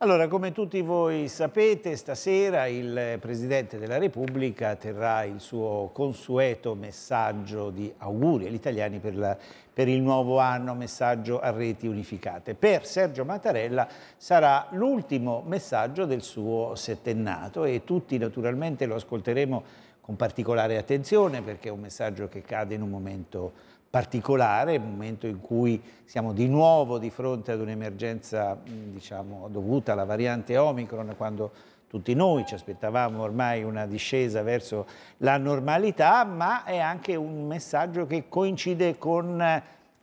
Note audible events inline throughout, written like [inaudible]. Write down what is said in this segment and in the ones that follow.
Allora, come tutti voi sapete, stasera il Presidente della Repubblica terrà il suo consueto messaggio di auguri agli italiani per, la, per il nuovo anno, messaggio a reti unificate. Per Sergio Mattarella sarà l'ultimo messaggio del suo settennato e tutti naturalmente lo ascolteremo con particolare attenzione perché è un messaggio che cade in un momento particolare, il momento in cui siamo di nuovo di fronte ad un'emergenza diciamo, dovuta alla variante Omicron, quando tutti noi ci aspettavamo ormai una discesa verso la normalità, ma è anche un messaggio che coincide con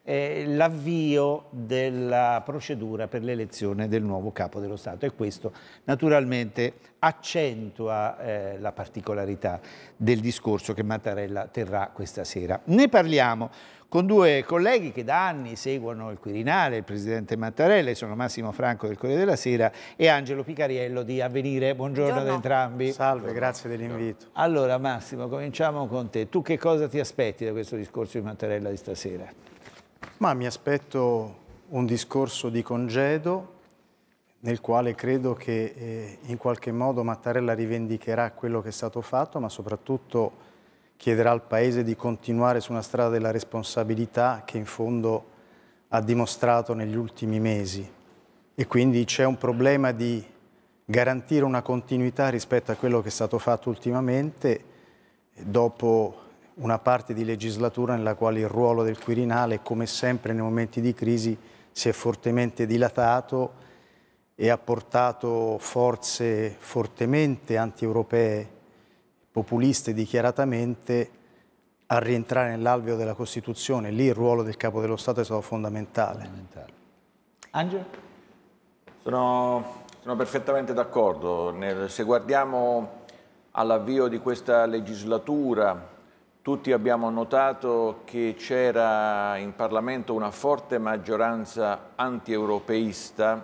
eh, l'avvio della procedura per l'elezione del nuovo capo dello Stato e questo naturalmente accentua eh, la particolarità del discorso che Mattarella terrà questa sera. Ne parliamo con due colleghi che da anni seguono il Quirinale, il Presidente Mattarella, sono Massimo Franco del Corriere della Sera e Angelo Picariello di Avvenire. Buongiorno, Buongiorno. ad entrambi. Salve, grazie dell'invito. Allora Massimo, cominciamo con te. Tu che cosa ti aspetti da questo discorso di Mattarella di stasera? Ma mi aspetto un discorso di congedo nel quale credo che eh, in qualche modo Mattarella rivendicherà quello che è stato fatto, ma soprattutto chiederà al Paese di continuare su una strada della responsabilità che in fondo ha dimostrato negli ultimi mesi. E quindi c'è un problema di garantire una continuità rispetto a quello che è stato fatto ultimamente dopo una parte di legislatura nella quale il ruolo del Quirinale, come sempre nei momenti di crisi, si è fortemente dilatato e ha portato forze fortemente antieuropee, populiste dichiaratamente, a rientrare nell'alveo della Costituzione. Lì il ruolo del Capo dello Stato è stato fondamentale. fondamentale. Angelo? Sono, sono perfettamente d'accordo. Se guardiamo all'avvio di questa legislatura, tutti abbiamo notato che c'era in Parlamento una forte maggioranza antieuropeista.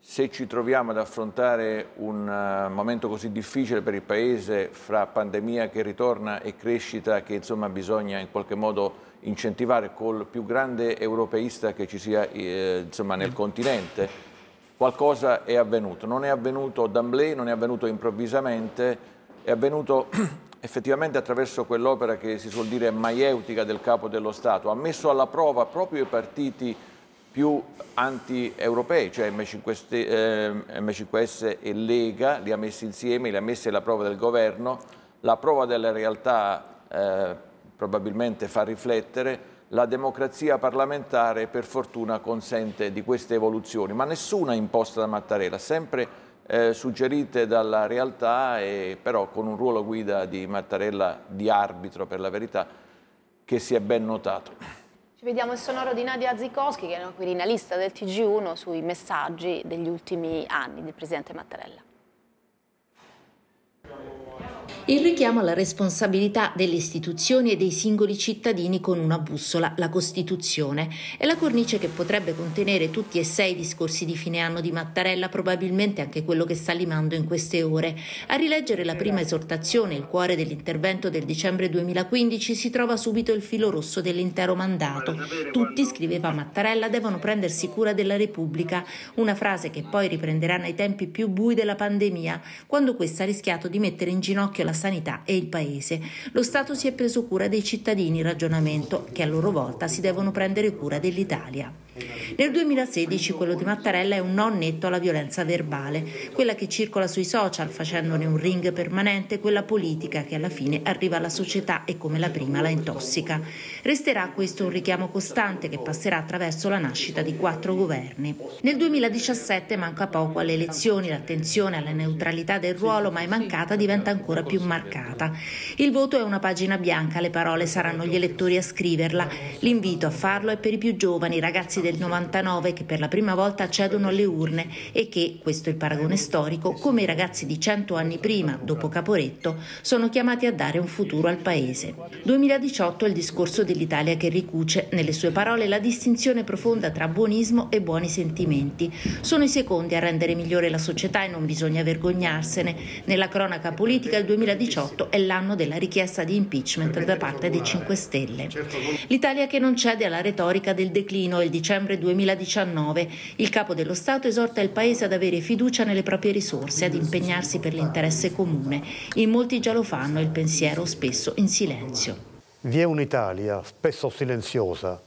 Se ci troviamo ad affrontare un eh, momento così difficile per il Paese, fra pandemia che ritorna e crescita che insomma bisogna in qualche modo incentivare col più grande europeista che ci sia eh, insomma, nel continente, qualcosa è avvenuto. Non è avvenuto d'amblè, non è avvenuto improvvisamente, è avvenuto effettivamente attraverso quell'opera che si suol dire maieutica del capo dello Stato, ha messo alla prova proprio i partiti più anti-europei, cioè M5S, eh, M5S e Lega, li ha messi insieme, li ha messi alla prova del governo, la prova della realtà eh, probabilmente fa riflettere, la democrazia parlamentare per fortuna consente di queste evoluzioni, ma nessuna imposta da Mattarella, sempre eh, suggerite dalla realtà e però con un ruolo guida di Mattarella di arbitro per la verità che si è ben notato. Ci vediamo il sonoro di Nadia Zikowski che è una quirinalista del TG1 sui messaggi degli ultimi anni del Presidente Mattarella. Il richiamo alla responsabilità delle istituzioni e dei singoli cittadini con una bussola, la Costituzione, è la cornice che potrebbe contenere tutti e sei i discorsi di fine anno di Mattarella, probabilmente anche quello che sta limando in queste ore. A rileggere la prima esatto. esortazione, il cuore dell'intervento del dicembre 2015, si trova subito il filo rosso dell'intero mandato. Tutti, scriveva Mattarella, devono prendersi cura della Repubblica, una frase che poi riprenderà nei tempi più bui della pandemia, quando questa ha rischiato di mettere in ginocchio la sanità e il Paese. Lo Stato si è preso cura dei cittadini, ragionamento che a loro volta si devono prendere cura dell'Italia. Nel 2016 quello di Mattarella è un no netto alla violenza verbale, quella che circola sui social facendone un ring permanente, quella politica che alla fine arriva alla società e come la prima la intossica. Resterà questo un richiamo costante che passerà attraverso la nascita di quattro governi. Nel 2017 manca poco alle elezioni, l'attenzione alla neutralità del ruolo mai mancata diventa ancora più marcata. Il voto è una pagina bianca, le parole saranno gli elettori a scriverla. L'invito a farlo è per i più giovani, ragazzi del 99 che per la prima volta accedono alle urne e che, questo è il paragone storico, come i ragazzi di 100 anni prima, dopo Caporetto, sono chiamati a dare un futuro al paese. 2018 è il discorso dell'Italia che ricuce, nelle sue parole, la distinzione profonda tra buonismo e buoni sentimenti. Sono i secondi a rendere migliore la società e non bisogna vergognarsene. Nella cronaca politica il 2018 è l'anno della richiesta di impeachment da parte dei 5 Stelle. L'Italia che non cede alla retorica del declino il 19 dicembre 2019. Il capo dello Stato esorta il Paese ad avere fiducia nelle proprie risorse, ad impegnarsi per l'interesse comune. In molti già lo fanno, il pensiero spesso in silenzio. Vi è un'Italia spesso silenziosa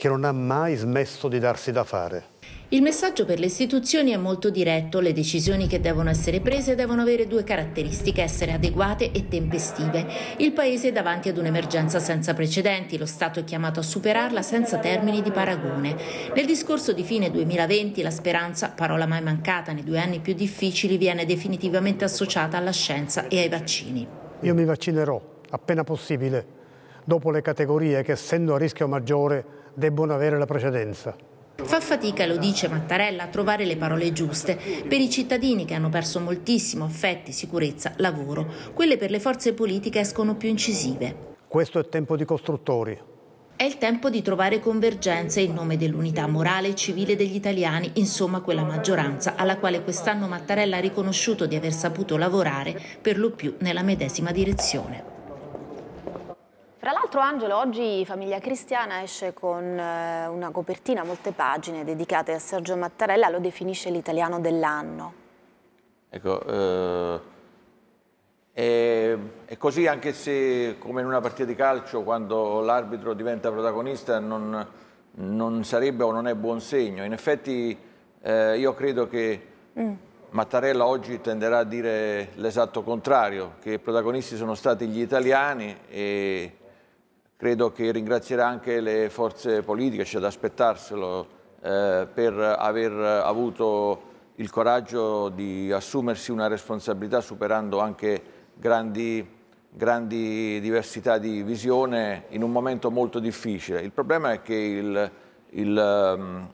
che non ha mai smesso di darsi da fare. Il messaggio per le istituzioni è molto diretto, le decisioni che devono essere prese devono avere due caratteristiche, essere adeguate e tempestive. Il Paese è davanti ad un'emergenza senza precedenti, lo Stato è chiamato a superarla senza termini di paragone. Nel discorso di fine 2020 la speranza, parola mai mancata nei due anni più difficili, viene definitivamente associata alla scienza e ai vaccini. Io mi vaccinerò appena possibile, dopo le categorie che essendo a rischio maggiore debbono avere la precedenza. Fa fatica, lo dice Mattarella, a trovare le parole giuste per i cittadini che hanno perso moltissimo affetti, sicurezza, lavoro. Quelle per le forze politiche escono più incisive. Questo è tempo di costruttori, è il tempo di trovare convergenze in nome dell'unità morale e civile degli italiani, insomma quella maggioranza alla quale quest'anno Mattarella ha riconosciuto di aver saputo lavorare per lo più nella medesima direzione. Fra l'altro Angelo, oggi Famiglia Cristiana esce con eh, una copertina, molte pagine dedicate a Sergio Mattarella, lo definisce l'italiano dell'anno. Ecco, eh, è, è, così anche se come in una partita di calcio quando l'arbitro diventa protagonista non, non, sarebbe o non è buon segno. In effetti eh, io credo che... Mm. Mattarella oggi tenderà a dire l'esatto contrario, che i protagonisti sono stati gli italiani e credo che ringrazierà anche le forze politiche, c'è da aspettarselo, eh, per aver avuto il coraggio di assumersi una responsabilità superando anche grandi, grandi, diversità di visione in un momento molto difficile. Il problema è che il, il, ehm,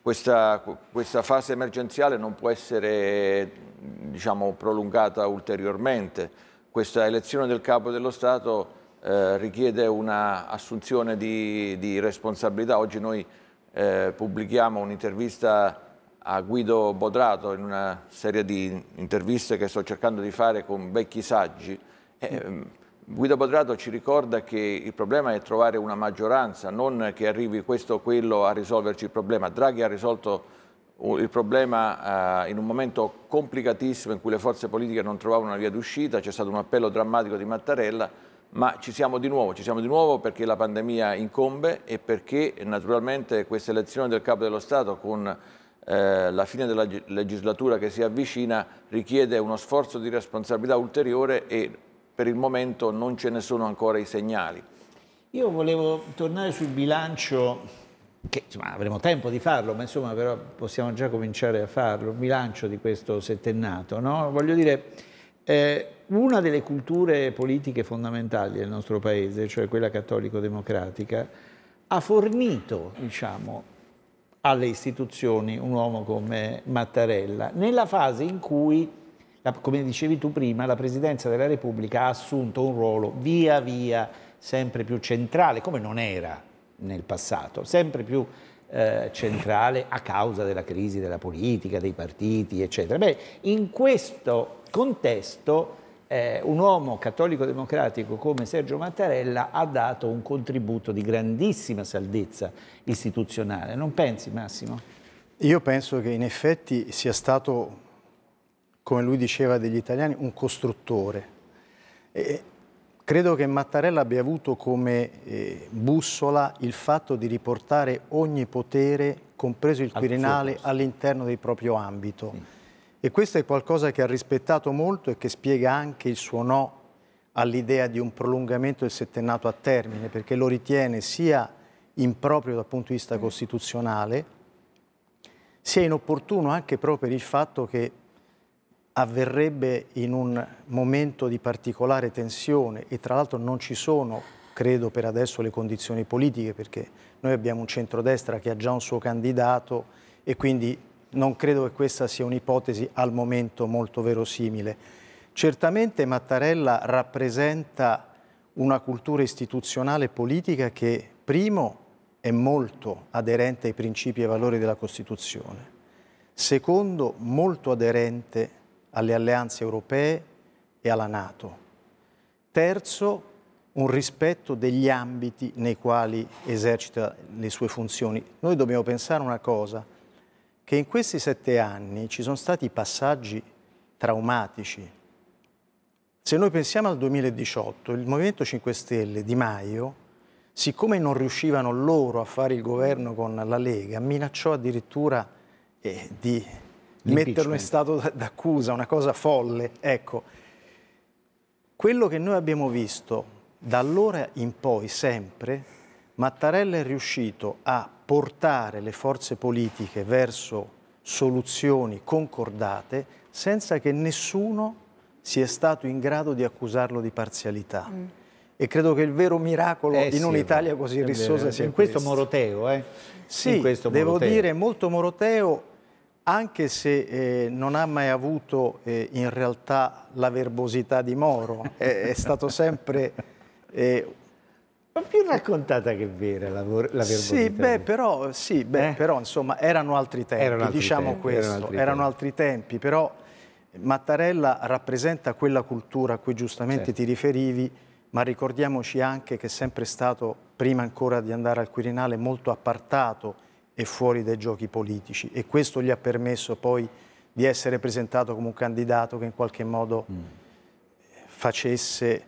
questa, questa, fase emergenziale non può essere diciamo, prolungata ulteriormente. Questa elezione del capo dello Stato eh, richiede un'assunzione di, di, responsabilità. Oggi noi eh, pubblichiamo un'intervista a Guido Bodrato in una serie di interviste che sto cercando di fare con vecchi saggi. Eh, mm. Mm, Guido Bodrato ci ricorda che il problema è trovare una maggioranza, non che arrivi questo o quello a risolverci il problema. Draghi ha risolto il problema eh, in un momento complicatissimo in cui le forze politiche non trovavano una via d'uscita, c'è stato un appello drammatico di Mattarella, ma ci siamo di nuovo, ci siamo di nuovo perché la pandemia incombe e perché naturalmente questa elezione del Capo dello Stato con eh, la fine della legislatura che si avvicina richiede uno sforzo di responsabilità ulteriore e per il momento non ce ne sono ancora i segnali. Io volevo tornare sul bilancio che insomma, avremo tempo di farlo, ma insomma però possiamo già cominciare a farlo, un bilancio di questo settennato, no? Voglio dire, eh, una delle culture politiche fondamentali del nostro paese, cioè quella cattolico-democratica, ha fornito, diciamo, alle istituzioni un uomo come Mattarella, nella fase in cui, come dicevi tu prima, la Presidenza della Repubblica ha assunto un ruolo via via sempre più centrale, come non era nel passato, sempre più eh, centrale a causa della crisi della politica, dei partiti, eccetera. Beh, in questo contesto eh, un uomo cattolico democratico come Sergio Mattarella ha dato un contributo di grandissima saldezza istituzionale. Non pensi Massimo? Io penso che in effetti sia stato, come lui diceva degli italiani, un costruttore. E credo che Mattarella abbia avuto come eh, bussola il fatto di riportare ogni potere, compreso il Quirinale, all'interno del proprio ambito. Sì e questo è qualcosa che ha rispettato molto e che spiega anche il suo no all'idea di un prolungamento del settennato a termine, perché lo ritiene sia improprio dal punto di vista mm. costituzionale, sia inopportuno anche proprio per il fatto che avverrebbe in un momento di particolare tensione e tra l'altro non ci sono, credo per adesso, le condizioni politiche, perché noi abbiamo un centrodestra che ha già un suo candidato e quindi non credo che questa sia un'ipotesi al momento molto verosimile. Certamente Mattarella rappresenta una cultura istituzionale e politica che, primo, è molto aderente ai principi e valori della Costituzione, secondo, molto aderente alle alleanze europee e alla Nato, terzo, un rispetto degli ambiti nei quali esercita le sue funzioni. Noi dobbiamo pensare una cosa, che in questi sette anni ci sono stati passaggi traumatici. Se noi pensiamo al 2018, il Movimento 5 Stelle di Maio, siccome non riuscivano loro a fare il governo con la Lega, minacciò addirittura eh, di metterlo in stato d'accusa, una cosa folle. Ecco, quello che noi abbiamo visto da allora in poi sempre Mattarella è riuscito a portare le forze politiche verso soluzioni concordate senza che nessuno sia stato in grado di accusarlo di parzialità. Mm. E credo che il vero miracolo eh, in un'Italia così rissosa sia in questo. questo. Moroteo, eh? Sì, questo devo Moroteo. dire molto Moroteo, anche se eh, non ha mai avuto eh, in realtà la verbosità di Moro, [laughs] è, è stato sempre eh, ma più raccontata che vera la, la Sì, beh, però, sì beh, eh? però, insomma erano altri tempi, erano altri diciamo tempi, questo, erano altri, erano altri tempi, però Mattarella rappresenta quella cultura a cui giustamente certo. ti riferivi, ma ricordiamoci anche che è sempre stato, prima ancora di andare al Quirinale, molto appartato e fuori dai giochi politici e questo gli ha permesso poi di essere presentato come un candidato che in qualche modo mm. facesse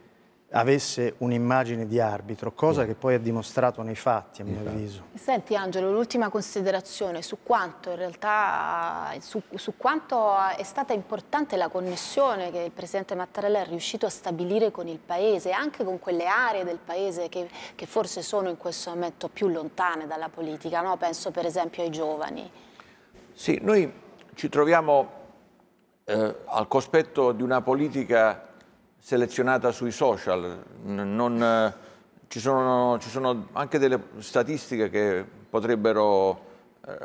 avesse un'immagine di arbitro, cosa che poi ha dimostrato nei fatti, a mio avviso. Senti Angelo, l'ultima considerazione su quanto in realtà su, su, quanto è stata importante la connessione che il presidente Mattarella è riuscito a stabilire con il paese, anche con quelle aree del paese che, che forse sono in questo momento più lontane dalla politica, no? penso per esempio ai giovani. Sì, noi ci troviamo eh, al cospetto di una politica selezionata sui social, non, ci, sono, ci, sono, anche delle statistiche che potrebbero eh,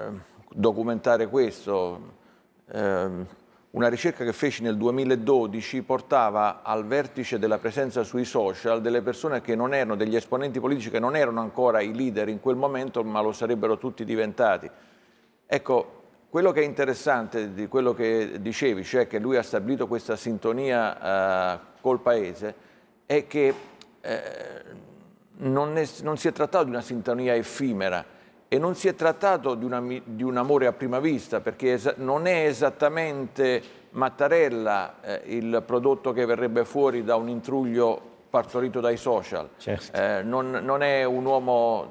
documentare questo. Eh, una ricerca che feci nel 2012 portava al vertice della presenza sui social delle persone che non erano, degli esponenti politici che non erano ancora i leader in quel momento, ma lo sarebbero tutti diventati. Ecco, quello che è interessante di quello che dicevi, cioè che lui ha stabilito questa sintonia eh, col Paese, è che eh, non, è, non, si è trattato di una sintonia effimera e non si è trattato di, una, di un amore a prima vista, perché non è esattamente Mattarella eh, il prodotto che verrebbe fuori da un intruglio partorito dai social. Certo. Eh, non, non, è un uomo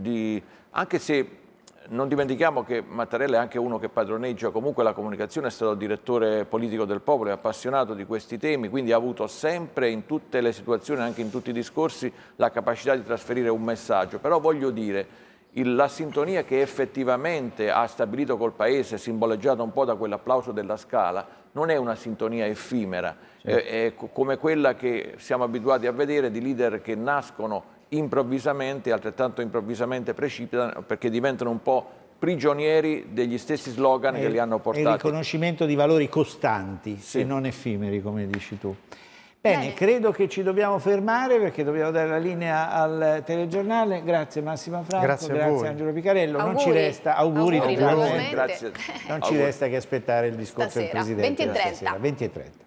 di... anche se non dimentichiamo che Mattarella è anche uno che padroneggia comunque la comunicazione, è stato direttore politico del popolo, è appassionato di questi temi, quindi ha avuto sempre in tutte le situazioni, anche in tutti i discorsi, la capacità di trasferire un messaggio. Però voglio dire, la sintonia che effettivamente ha stabilito col Paese, simboleggiata un po' da quell'applauso della scala, non è una sintonia effimera, certo. Eh, è, è come quella che siamo abituati a vedere di leader che nascono improvvisamente, altrettanto improvvisamente precipitano perché diventano un po' prigionieri degli stessi slogan è, che li hanno portati. È il riconoscimento di valori costanti sì. e non effimeri, come dici tu. Bene, credo che ci dobbiamo fermare perché dobbiamo dare la linea al telegiornale. Grazie Massimo Franco, grazie, grazie Angelo Piccarello. Auguri. Non ci resta, auguri, auguri naturalmente. Grazie. Non ci auguri. resta che aspettare il discorso Stasera. del Presidente. 20 20 e 30.